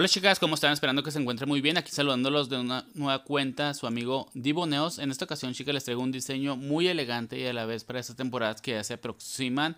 Hola chicas, ¿cómo están? Esperando que se encuentren muy bien. Aquí saludándolos de una nueva cuenta, su amigo Diboneos. En esta ocasión, chicas, les traigo un diseño muy elegante y a la vez para estas temporadas que ya se aproximan,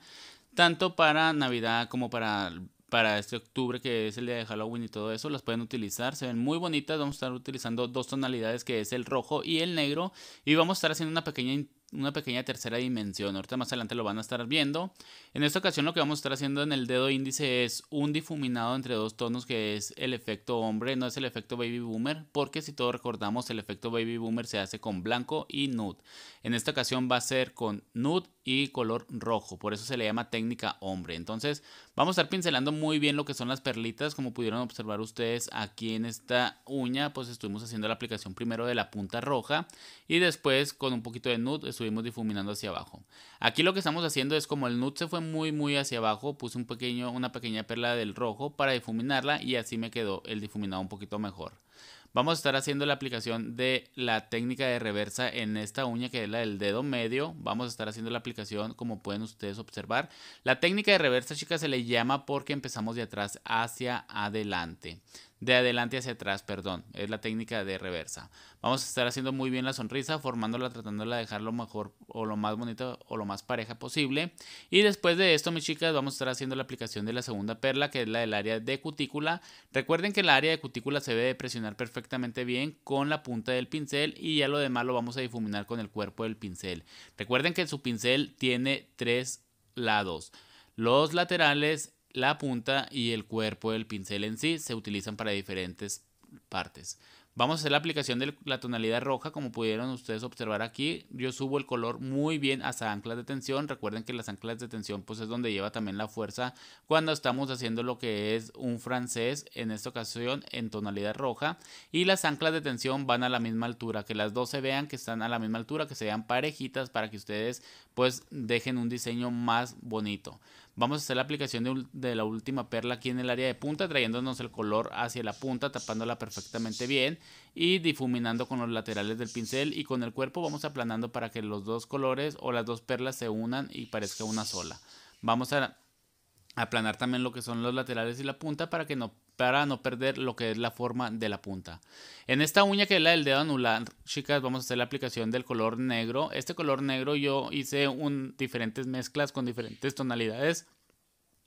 tanto para Navidad como para, para este octubre que es el día de Halloween y todo eso. Las pueden utilizar, se ven muy bonitas. Vamos a estar utilizando dos tonalidades que es el rojo y el negro y vamos a estar haciendo una pequeña una pequeña tercera dimensión. Ahorita más adelante lo van a estar viendo. En esta ocasión lo que vamos a estar haciendo en el dedo índice es un difuminado entre dos tonos que es el efecto hombre, no es el efecto baby boomer, porque si todos recordamos el efecto baby boomer se hace con blanco y nude. En esta ocasión va a ser con nude y color rojo. Por eso se le llama técnica hombre. Entonces vamos a estar pincelando muy bien lo que son las perlitas. Como pudieron observar ustedes aquí en esta uña, pues estuvimos haciendo la aplicación primero de la punta roja y después con un poquito de nude estuvimos difuminando hacia abajo. Aquí lo que estamos haciendo es como el nude se fue muy muy hacia abajo, puse un pequeño, una pequeña perla del rojo para difuminarla y así me quedó el difuminado un poquito mejor. Vamos a estar haciendo la aplicación de la técnica de reversa en esta uña que es la del dedo medio. Vamos a estar haciendo la aplicación como pueden ustedes observar. La técnica de reversa, chicas, se le llama porque empezamos de atrás hacia adelante de adelante hacia atrás, perdón, es la técnica de reversa. Vamos a estar haciendo muy bien la sonrisa, formándola, tratándola de dejar lo mejor o lo más bonito o lo más pareja posible. Y después de esto, mis chicas, vamos a estar haciendo la aplicación de la segunda perla, que es la del área de cutícula. Recuerden que el área de cutícula se debe presionar perfectamente bien con la punta del pincel y ya lo demás lo vamos a difuminar con el cuerpo del pincel. Recuerden que su pincel tiene tres lados, los laterales la punta y el cuerpo del pincel en sí se utilizan para diferentes partes. Vamos a hacer la aplicación de la tonalidad roja, como pudieron ustedes observar aquí. Yo subo el color muy bien hasta anclas de tensión. Recuerden que las anclas de tensión pues es donde lleva también la fuerza cuando estamos haciendo lo que es un francés, en esta ocasión en tonalidad roja. Y las anclas de tensión van a la misma altura, que las dos se vean que están a la misma altura, que se vean parejitas para que ustedes pues dejen un diseño más bonito. Vamos a hacer la aplicación de, la última perla aquí en el área de punta, trayéndonos el color hacia la punta, tapándola perfectamente bien y difuminando con los laterales del pincel y con el cuerpo vamos aplanando para que los dos colores o las dos perlas se unan y parezca una sola. Vamos a aplanar también lo que son los laterales y la punta para que no para no perder lo que es la forma de la punta. En esta uña que es la del dedo anular, chicas, vamos a hacer la aplicación del color negro. Este color negro yo hice diferentes mezclas con diferentes tonalidades,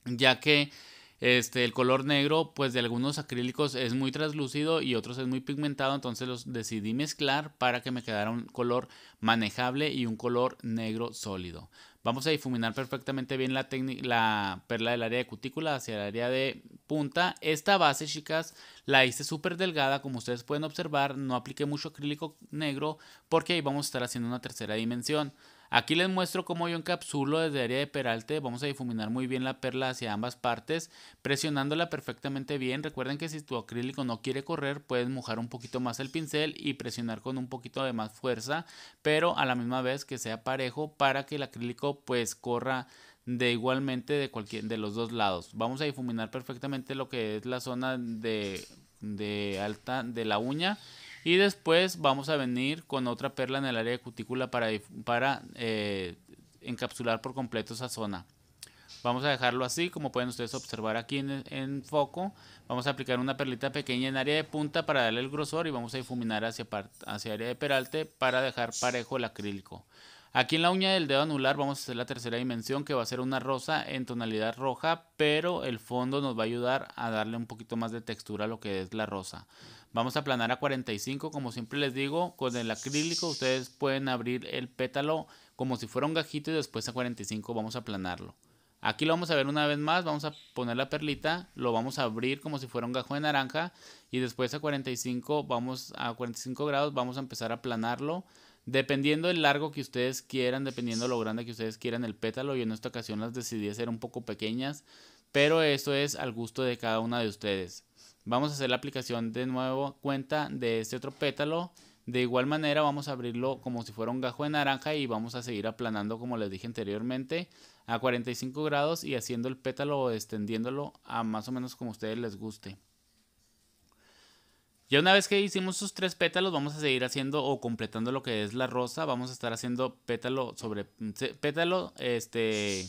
ya que este, el color negro, pues de algunos acrílicos es muy translúcido y otros es muy pigmentado, entonces los decidí mezclar para que me quedara un color manejable y un color negro sólido. Vamos a difuminar perfectamente bien la, la perla del área de cutícula hacia el área de esta base, chicas, la hice súper delgada, como ustedes pueden observar, no apliqué mucho acrílico negro porque ahí vamos a estar haciendo una tercera dimensión. Aquí les muestro cómo yo encapsulo desde área de peralte, vamos a difuminar muy bien la perla hacia ambas partes, presionándola perfectamente bien. Recuerden que si tu acrílico no quiere correr, puedes mojar un poquito más el pincel y presionar con un poquito de más fuerza, pero a la misma vez que sea parejo para que el acrílico pues corra de igualmente de cualquier de los dos lados. Vamos a difuminar perfectamente lo que es la zona de, alta de la uña y después vamos a venir con otra perla en el área de cutícula para, para eh, encapsular por completo esa zona. Vamos a dejarlo así, como pueden ustedes observar aquí en, foco. Vamos a aplicar una perlita pequeña en área de punta para darle el grosor y vamos a difuminar hacia, hacia área de peralte para dejar parejo el acrílico. Aquí en la uña del dedo anular vamos a hacer la tercera dimensión que va a ser una rosa en tonalidad roja, pero el fondo nos va a ayudar a darle un poquito más de textura a lo que es la rosa. Vamos a aplanar a 45, como siempre les digo, con el acrílico ustedes pueden abrir el pétalo como si fuera un gajito y después a 45 vamos a aplanarlo. Aquí lo vamos a ver una vez más, vamos a poner la perlita, lo vamos a abrir como si fuera un gajo de naranja y después a 45 vamos a 45 grados vamos a empezar a aplanarlo Dependiendo el largo que ustedes quieran, dependiendo lo grande que ustedes quieran el pétalo, yo en esta ocasión las decidí hacer un poco pequeñas, pero eso es al gusto de cada una de ustedes. Vamos a hacer la aplicación de nuevo cuenta de este otro pétalo. De igual manera vamos a abrirlo como si fuera un gajo de naranja y vamos a seguir aplanando como les dije anteriormente a 45 grados y haciendo el pétalo o extendiéndolo a más o menos como a ustedes les guste. Ya una vez que hicimos esos tres pétalos, vamos a seguir haciendo o completando lo que es la rosa. Vamos a estar haciendo pétalo sobre mm, pétalo, este,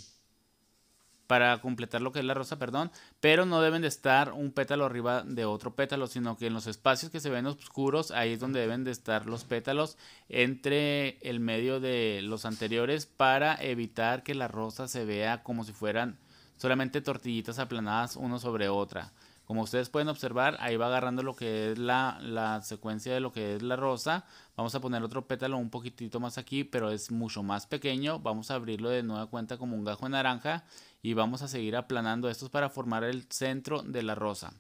para completar lo que es la rosa, perdón. Pero no deben de estar un pétalo arriba de otro pétalo, sino que en los espacios que se ven oscuros, ahí es donde deben de estar los pétalos entre el medio de los anteriores para evitar que la rosa se vea como si fueran solamente tortillitas aplanadas uno sobre otra. Como ustedes pueden observar, ahí va agarrando lo que es la, secuencia de lo que es la rosa. Vamos a poner otro pétalo un poquitito más aquí, pero es mucho más pequeño. Vamos a abrirlo de nueva cuenta como un gajo en naranja y vamos a seguir aplanando estos para formar el centro de la rosa.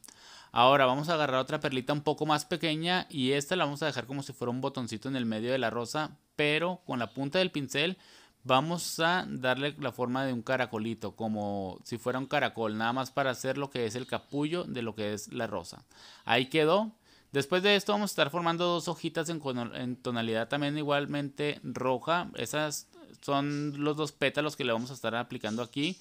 Ahora vamos a agarrar otra perlita un poco más pequeña y esta la vamos a dejar como si fuera un botoncito en el medio de la rosa, pero con la punta del pincel vamos a darle la forma de un caracolito, como si fuera un caracol, nada más para hacer lo que es el capullo de lo que es la rosa. Ahí quedó. Después de esto vamos a estar formando dos hojitas en, tonalidad también igualmente roja. Esas son los dos pétalos que le vamos a estar aplicando aquí.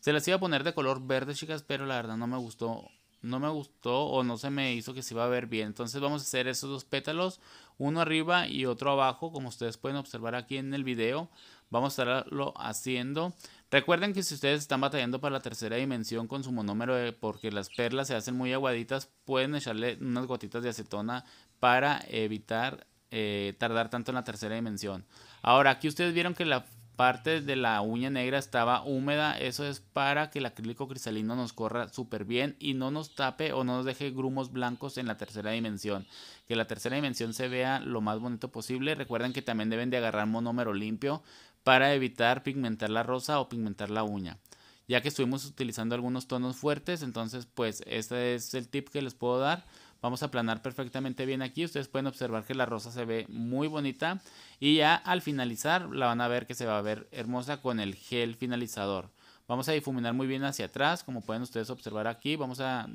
Se las iba a poner de color verde, chicas, pero la verdad no me gustó. No me gustó o no se me hizo que se iba a ver bien. Entonces vamos a hacer esos dos pétalos, uno arriba y otro abajo, como ustedes pueden observar aquí en el video. Vamos a estarlo haciendo. Recuerden que si ustedes están batallando para la tercera dimensión con su monómero porque las perlas se hacen muy aguaditas, pueden echarle unas gotitas de acetona para evitar eh, tardar tanto en la tercera dimensión. Ahora, aquí ustedes vieron que la parte de la uña negra estaba húmeda. Eso es para que el acrílico cristalino nos corra súper bien y no nos tape o no nos deje grumos blancos en la tercera dimensión. Que la tercera dimensión se vea lo más bonito posible. Recuerden que también deben de agarrar monómero limpio para evitar pigmentar la rosa o pigmentar la uña. Ya que estuvimos utilizando algunos tonos fuertes, entonces pues este es el tip que les puedo dar. Vamos a planar perfectamente bien aquí. Ustedes pueden observar que la rosa se ve muy bonita. Y ya al finalizar la van a ver que se va a ver hermosa con el gel finalizador. Vamos a difuminar muy bien hacia atrás, como pueden ustedes observar aquí. Vamos a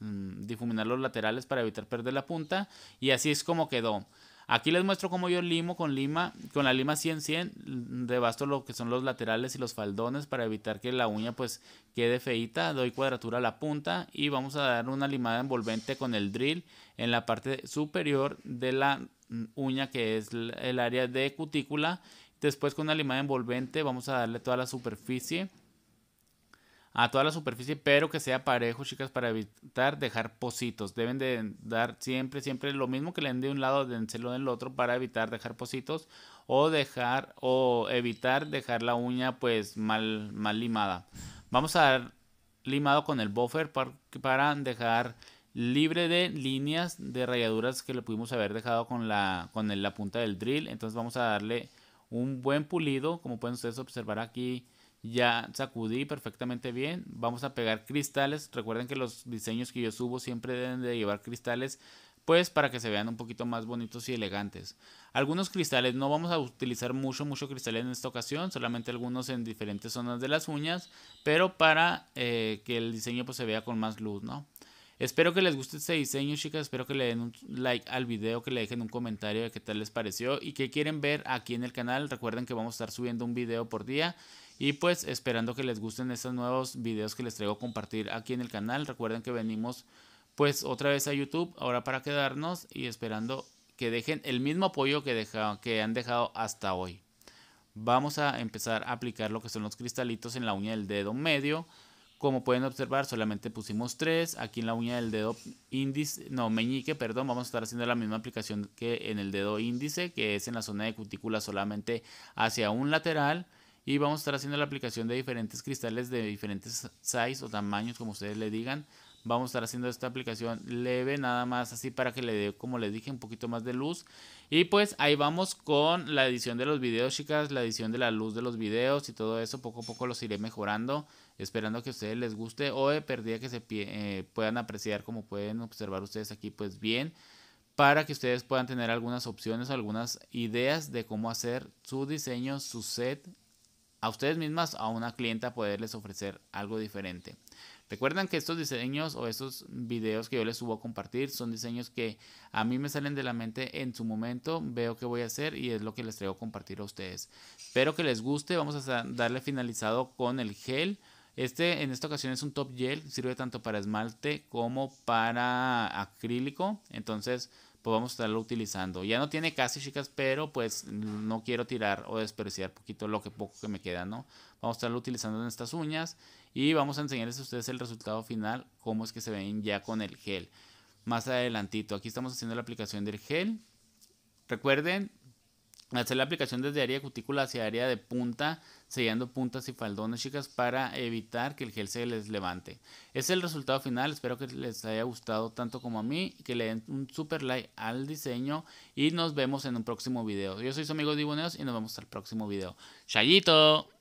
mm, difuminar los laterales para evitar perder la punta y así es como quedó Aquí les muestro cómo yo limo con lima, con la lima 100-100, devasto lo que son los laterales y los faldones para evitar que la uña pues quede feita, doy cuadratura a la punta y vamos a dar una limada envolvente con el drill en la parte superior de la uña que es el área de cutícula. Después con una limada envolvente vamos a darle toda la superficie a toda la superficie, pero que sea parejo, chicas, para evitar dejar pocitos. Deben de dar siempre, siempre lo mismo que le den de un lado, dénselo del otro para evitar dejar pocitos o dejar o evitar dejar la uña pues mal, mal limada. Vamos a dar limado con el buffer para, dejar libre de líneas de rayaduras que le pudimos haber dejado con la, con la punta del drill. Entonces vamos a darle un buen pulido, como pueden ustedes observar aquí ya sacudí perfectamente bien. Vamos a pegar cristales. Recuerden que los diseños que yo subo siempre deben de llevar cristales. Pues para que se vean un poquito más bonitos y elegantes. Algunos cristales, no vamos a utilizar mucho, mucho cristales en esta ocasión. Solamente algunos en diferentes zonas de las uñas. Pero para eh, que el diseño pues, se vea con más luz, ¿no? Espero que les guste este diseño, chicas. Espero que le den un like al video, que le dejen un comentario de qué tal les pareció y qué quieren ver aquí en el canal. Recuerden que vamos a estar subiendo un video por día. Y pues esperando que les gusten estos nuevos videos que les traigo a compartir aquí en el canal. Recuerden que venimos pues otra vez a YouTube ahora para quedarnos y esperando que dejen el mismo apoyo que, que han dejado hasta hoy. Vamos a empezar a aplicar lo que son los cristalitos en la uña del dedo medio. Como pueden observar, solamente pusimos tres. Aquí en la uña del dedo índice, no, meñique, perdón, vamos a estar haciendo la misma aplicación que en el dedo índice, que es en la zona de cutícula solamente hacia un lateral. Y vamos a estar haciendo la aplicación de diferentes cristales de diferentes size o tamaños, como ustedes le digan. Vamos a estar haciendo esta aplicación leve, nada más así para que le dé, como les dije, un poquito más de luz. Y pues ahí vamos con la edición de los videos, chicas, la edición de la luz de los videos y todo eso. Poco a poco los iré mejorando, esperando que a ustedes les guste o de perdida que se eh, puedan apreciar, como pueden observar ustedes aquí, pues bien para que ustedes puedan tener algunas opciones, algunas ideas de cómo hacer su diseño, su set a ustedes mismas a una clienta poderles ofrecer algo diferente. Recuerden que estos diseños o estos videos que yo les subo a compartir son diseños que a mí me salen de la mente en su momento, veo qué voy a hacer y es lo que les traigo a compartir a ustedes. Espero que les guste, vamos a darle finalizado con el gel este en esta ocasión es un top gel, sirve tanto para esmalte como para acrílico, entonces pues vamos a estarlo utilizando. Ya no tiene casi chicas, pero pues no quiero tirar o despreciar poquito lo que poco que me queda, ¿no? Vamos a estarlo utilizando en estas uñas y vamos a enseñarles a ustedes el resultado final, cómo es que se ven ya con el gel. Más adelantito, aquí estamos haciendo la aplicación del gel. Recuerden, Hacer la aplicación desde área cutícula hacia área de punta, sellando puntas y faldones, chicas, para evitar que el gel se les levante. es el resultado final. Espero que les haya gustado tanto como a mí. Que le den un super like al diseño. Y nos vemos en un próximo video. Yo soy su amigo Diboneos y nos vemos al próximo video. ¡Chayito!